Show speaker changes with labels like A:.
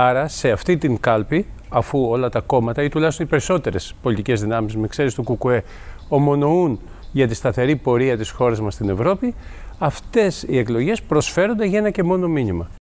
A: Άρα σε αυτή την κάλπη, αφού όλα τα κόμματα ή τουλάχιστον οι περισσότερες πολιτικές δυνάμεις, με ξέρεις του ΚΚΕ, ομονοούν για τη σταθερή πορεία της χώρας μας στην Ευρώπη, αυτές οι εκλογές προσφέρονται για ένα και μόνο μήνυμα.